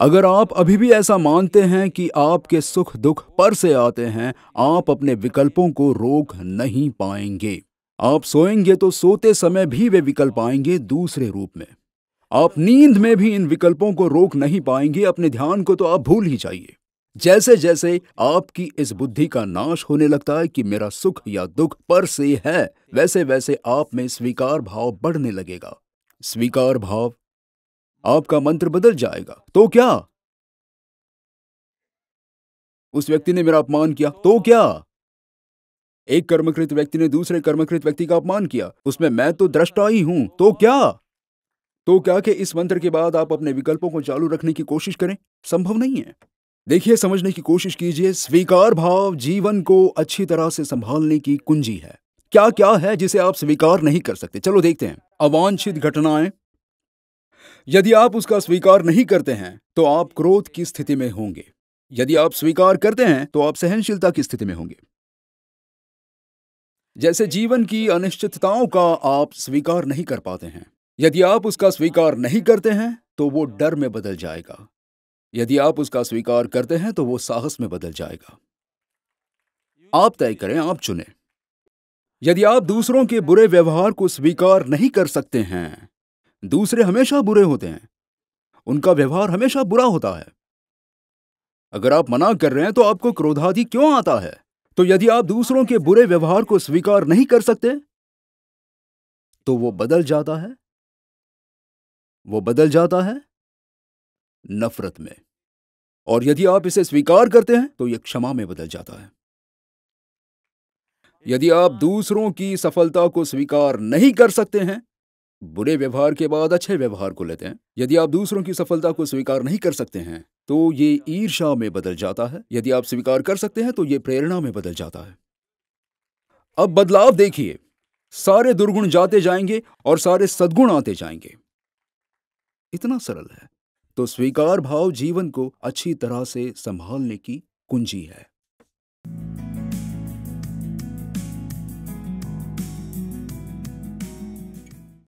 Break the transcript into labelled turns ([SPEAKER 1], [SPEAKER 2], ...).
[SPEAKER 1] अगर आप अभी भी ऐसा मानते हैं कि आपके सुख दुख पर से आते हैं आप अपने विकल्पों को रोक नहीं पाएंगे आप सोएंगे तो सोते समय भी वे विकल्प आएंगे दूसरे रूप में आप नींद में भी इन विकल्पों को रोक नहीं पाएंगे अपने ध्यान को तो आप भूल ही जाइए जैसे जैसे आपकी इस बुद्धि का नाश होने लगता है कि मेरा सुख या दुख पर से है वैसे वैसे आप में स्वीकार भाव बढ़ने लगेगा स्वीकार भाव आपका मंत्र बदल जाएगा तो क्या उस व्यक्ति ने मेरा अपमान किया तो क्या एक कर्मकृत व्यक्ति ने दूसरे कर्मकृत व्यक्ति का अपमान किया उसमें मैं तो दृष्टा ही हूं तो क्या तो क्या कि इस मंत्र के बाद आप अपने विकल्पों को चालू रखने की कोशिश करें संभव नहीं है देखिए समझने की कोशिश कीजिए स्वीकार भाव जीवन को अच्छी तरह से संभालने की कुंजी है क्या क्या है जिसे आप स्वीकार नहीं कर सकते चलो देखते हैं अवांछित घटनाएं यदि आप उसका स्वीकार नहीं करते हैं तो आप क्रोध की स्थिति में होंगे यदि आप स्वीकार करते हैं तो आप सहनशीलता की स्थिति में होंगे जैसे जीवन की अनिश्चितताओं का आप स्वीकार नहीं कर पाते हैं यदि आप उसका स्वीकार नहीं करते हैं तो वो डर में बदल जाएगा यदि आप उसका स्वीकार करते हैं तो वो साहस में बदल जाएगा आप तय करें आप चुने यदि आप दूसरों के बुरे व्यवहार को स्वीकार नहीं कर सकते हैं दूसरे हमेशा बुरे होते हैं उनका व्यवहार हमेशा बुरा होता है अगर आप मना कर रहे हैं तो आपको क्रोधाधि क्यों आता है तो यदि आप दूसरों के बुरे व्यवहार को स्वीकार नहीं कर सकते तो वो बदल जाता है वो बदल जाता है नफरत में और यदि आप इसे स्वीकार करते हैं तो यह क्षमा में बदल जाता है यदि आप दूसरों की सफलता को स्वीकार नहीं कर सकते हैं बुरे व्यवहार के बाद अच्छे व्यवहार को लेते हैं यदि आप दूसरों की सफलता को स्वीकार नहीं कर सकते हैं तो ये ईर्षा में बदल जाता है यदि आप स्वीकार कर सकते हैं तो ये प्रेरणा में बदल जाता है अब बदलाव देखिए सारे दुर्गुण जाते जाएंगे और सारे सदगुण आते जाएंगे इतना सरल है तो स्वीकार भाव जीवन को अच्छी तरह से संभालने की कुंजी है